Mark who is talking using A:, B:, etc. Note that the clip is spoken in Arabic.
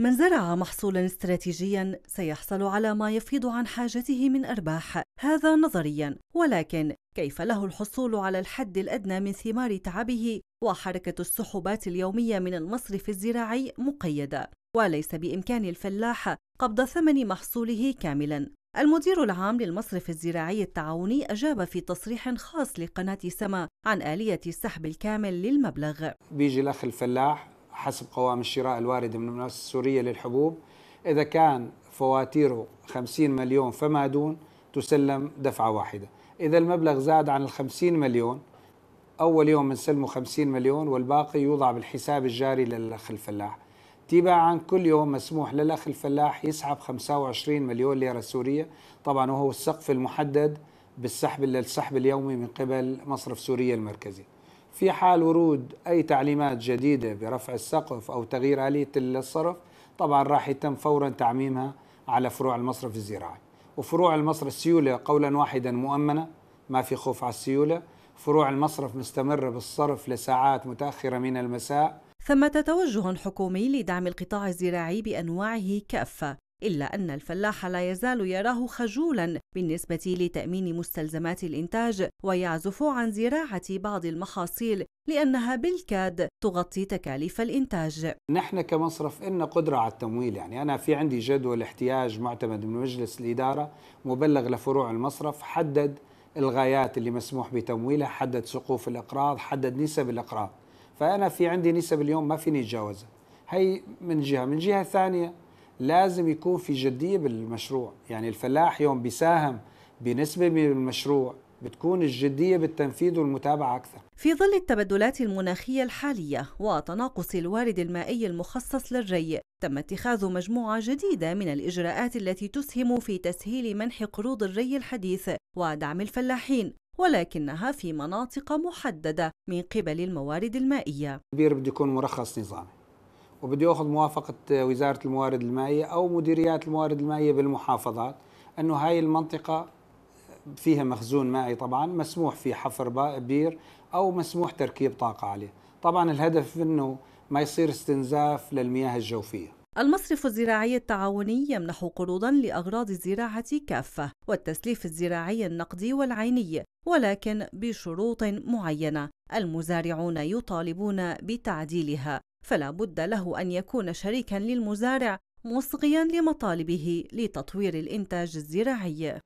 A: من زرع محصولا استراتيجيا سيحصل على ما يفيض عن حاجته من ارباح هذا نظريا ولكن كيف له الحصول على الحد الادنى من ثمار تعبه وحركه السحوبات اليوميه من المصرف الزراعي مقيده وليس بامكان الفلاح قبض ثمن محصوله كاملا المدير العام للمصرف الزراعي التعاوني أجاب في تصريح خاص لقناة سما عن آلية السحب الكامل للمبلغ
B: بيجي الأخ الفلاح حسب قوائم الشراء الواردة من المنافسة السورية للحبوب إذا كان فواتيره 50 مليون فما دون تسلم دفعة واحدة إذا المبلغ زاد عن ال 50 مليون أول يوم بنسلمه 50 مليون والباقي يوضع بالحساب الجاري للأخ الفلاح تباعا كل يوم مسموح للأخ الفلاح يسحب 25 مليون ليرة سورية طبعا وهو السقف المحدد بالسحب للسحب اليومي من قبل مصرف سوريا المركزي في حال ورود أي تعليمات جديدة برفع السقف أو تغيير آلية الصرف طبعا راح يتم فورا تعميمها على فروع المصرف الزراعي وفروع المصرف السيولة قولا واحدا مؤمنة ما في خوف على السيولة فروع المصرف مستمرة بالصرف لساعات متأخرة من المساء
A: ثمة توجه حكومي لدعم القطاع الزراعي بأنواعه كافة إلا أن الفلاح لا يزال يراه خجولا بالنسبة لتأمين مستلزمات الإنتاج ويعزف عن زراعة بعض المحاصيل لأنها بالكاد تغطي تكاليف الإنتاج
B: نحن كمصرف إن قدرة على التمويل يعني أنا في عندي جدول احتياج معتمد من مجلس الإدارة مبلغ لفروع المصرف حدد الغايات اللي مسموح بتمويلها حدد سقوف الأقراض حدد نسب الأقراض فأنا في عندي نسب اليوم ما فيني أتجاوزها هي من جهة من جهة ثانية لازم يكون في جدية بالمشروع يعني الفلاح يوم بيساهم بنسبة من المشروع بتكون الجدية بالتنفيذ والمتابعة أكثر في ظل
A: التبدلات المناخية الحالية وتناقص الوارد المائي المخصص للري تم اتخاذ مجموعة جديدة من الإجراءات التي تسهم في تسهيل منح قروض الري الحديث ودعم الفلاحين ولكنها في مناطق محددة من قبل الموارد المائية
B: كبير بده يكون مرخص نظامي وبده ياخذ موافقه وزاره الموارد المائيه او مديريات الموارد المائيه بالمحافظات انه هاي المنطقه فيها مخزون مائي طبعا مسموح في حفر بير او مسموح تركيب طاقه عليه طبعا الهدف منه ما يصير استنزاف للمياه الجوفيه
A: المصرف الزراعي التعاوني يمنح قروضا لأغراض الزراعة كافة والتسليف الزراعي النقدي والعيني ولكن بشروط معينة المزارعون يطالبون بتعديلها فلا بد له أن يكون شريكا للمزارع مصغيا لمطالبه لتطوير الإنتاج الزراعي